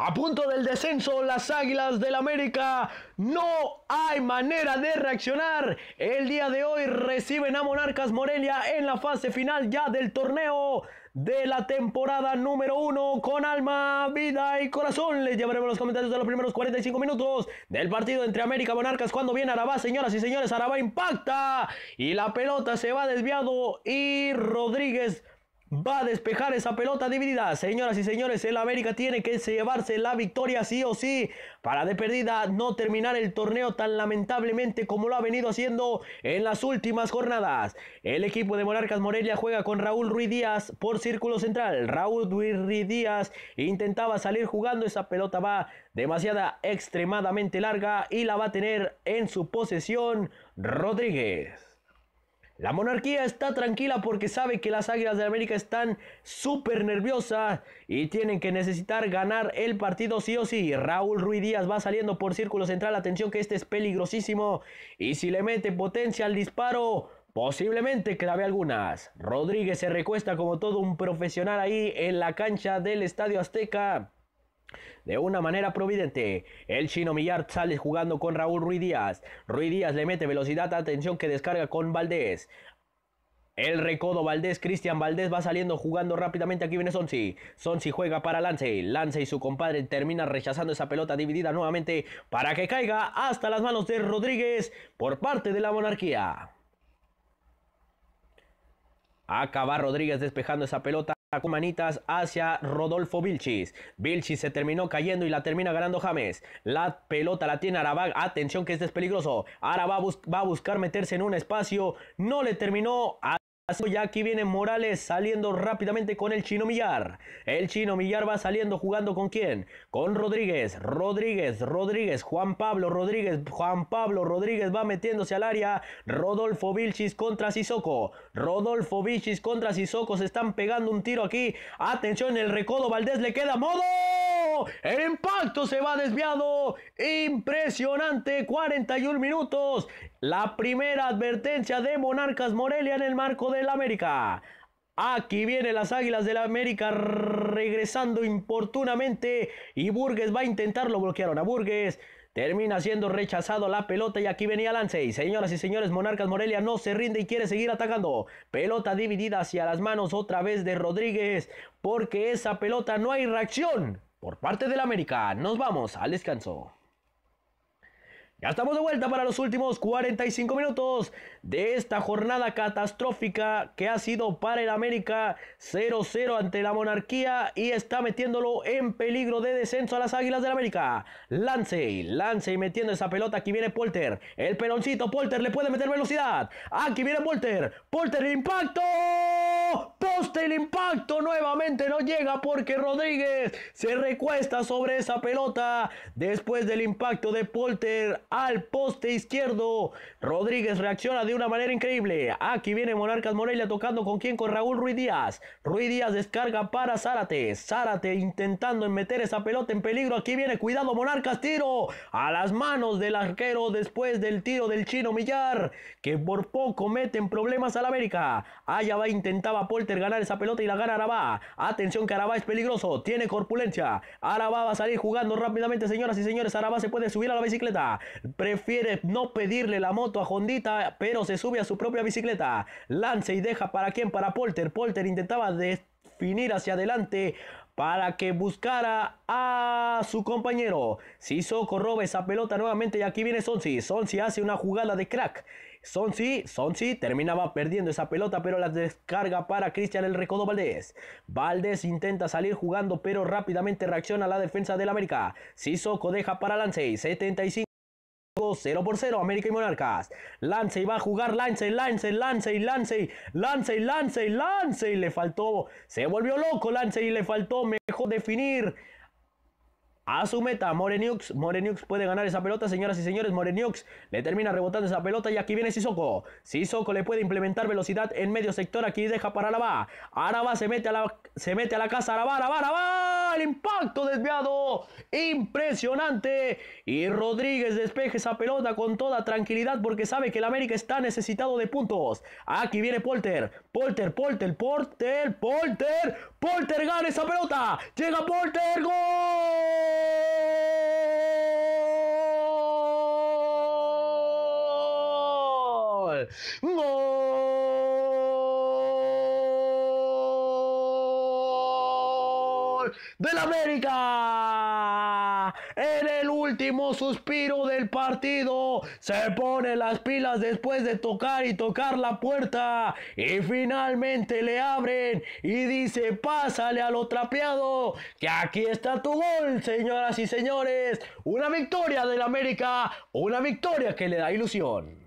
A punto del descenso, las Águilas del América. No hay manera de reaccionar. El día de hoy reciben a Monarcas Morelia en la fase final ya del torneo de la temporada número uno con alma, vida y corazón. Les llevaremos los comentarios de los primeros 45 minutos del partido entre América y Monarcas cuando viene Arabá, señoras y señores, Arabá impacta y la pelota se va desviado y Rodríguez Va a despejar esa pelota dividida. Señoras y señores, el América tiene que llevarse la victoria sí o sí para de perdida no terminar el torneo tan lamentablemente como lo ha venido haciendo en las últimas jornadas. El equipo de Monarcas Morelia juega con Raúl Ruiz Díaz por círculo central. Raúl Ruiz Díaz intentaba salir jugando, esa pelota va demasiada extremadamente larga y la va a tener en su posesión Rodríguez. La monarquía está tranquila porque sabe que las Águilas de América están súper nerviosas y tienen que necesitar ganar el partido sí o sí. Raúl Ruiz Díaz va saliendo por círculo central. Atención que este es peligrosísimo. Y si le mete potencia al disparo, Posiblemente clave algunas. Rodríguez se recuesta como todo un profesional ahí en la cancha del Estadio Azteca. De una manera providente, el chino Millard sale jugando con Raúl Ruiz Díaz. Ruiz Díaz le mete velocidad, atención que descarga con Valdés. El recodo Valdés, Cristian Valdés va saliendo jugando rápidamente. Aquí viene Sonsi. Sonsi juega para Lance. Lance y su compadre termina rechazando esa pelota dividida nuevamente para que caiga hasta las manos de Rodríguez por parte de la monarquía. Acaba Rodríguez despejando esa pelota. Acumanitas manitas hacia Rodolfo Vilchis. Vilchis se terminó cayendo y la termina ganando James. La pelota la tiene Arabag. Atención que este es peligroso. Ahora va a, va a buscar meterse en un espacio. No le terminó. A y aquí viene Morales saliendo rápidamente con el Chino Millar. El Chino Millar va saliendo jugando con quién? Con Rodríguez, Rodríguez, Rodríguez, Juan Pablo Rodríguez, Juan Pablo Rodríguez va metiéndose al área. Rodolfo Vilchis contra Sissoko. Rodolfo Vilchis contra Sissoko se están pegando un tiro aquí. Atención, el recodo Valdés le queda modo. El impacto se va desviado. Impresionante. 41 minutos. La primera advertencia de Monarcas Morelia en el marco del América. Aquí vienen las Águilas del la América regresando importunamente y Burgues va a intentarlo. Bloquearon a Burgues. Termina siendo rechazado la pelota y aquí venía Lancey. Señoras y señores, Monarcas Morelia no se rinde y quiere seguir atacando. Pelota dividida hacia las manos otra vez de Rodríguez porque esa pelota no hay reacción. Por parte del América, nos vamos al descanso. Ya estamos de vuelta para los últimos 45 minutos de esta jornada catastrófica que ha sido para el América 0-0 ante la monarquía y está metiéndolo en peligro de descenso a las Águilas del la América. lance y metiendo esa pelota, aquí viene Polter, el peloncito, Polter le puede meter velocidad, aquí viene Polter, Polter el impacto, poste el impacto, nuevamente no llega porque Rodríguez se recuesta sobre esa pelota después del impacto de Polter al poste izquierdo, Rodríguez reacciona de una manera increíble. Aquí viene Monarcas Morelia tocando con quien, con Raúl Ruiz Díaz. Ruiz Díaz descarga para Zárate. Zárate intentando meter esa pelota en peligro. Aquí viene, cuidado Monarcas, tiro a las manos del arquero después del tiro del chino Millar, que por poco meten problemas al América. allá va intentaba Polter ganar esa pelota y la gana Arabá. Atención que Arabá es peligroso, tiene corpulencia. Arabá va a salir jugando rápidamente, señoras y señores. Arabá se puede subir a la bicicleta. Prefiere no pedirle la moto a Jondita, pero se sube a su propia bicicleta. Lance y deja para quién? Para Polter. Polter intentaba definir hacia adelante para que buscara a su compañero. Sissoko roba esa pelota nuevamente y aquí viene Sonsi. Sonsi hace una jugada de crack. Sonsi, Sonsi terminaba perdiendo esa pelota, pero la descarga para Cristian el Recodo Valdés. Valdés intenta salir jugando, pero rápidamente reacciona a la defensa del América. Sissoko deja para y 75. 0 por 0, América y Monarcas. Lance y va a jugar Lance, Lance, Lance, y Lance, Lance, Lance, Lance. Y le faltó, se volvió loco Lance y le faltó mejor definir a su meta. Moreniux, Moreniux puede ganar esa pelota, señoras y señores. Moreniux le termina rebotando esa pelota y aquí viene Sissoko. Sissoko le puede implementar velocidad en medio sector. Aquí deja para Araba. Araba se mete a la, se mete a la casa. Araba, Araba, Araba impacto desviado. Impresionante. Y Rodríguez despeje esa pelota con toda tranquilidad porque sabe que el América está necesitado de puntos. Aquí viene Polter. Polter, Polter, Polter, Polter. Polter gana esa pelota. Llega Polter. Gol. del América. En el último suspiro del partido, se pone las pilas después de tocar y tocar la puerta. Y finalmente le abren y dice: Pásale a lo trapeado, que aquí está tu gol, señoras y señores. Una victoria del América, una victoria que le da ilusión.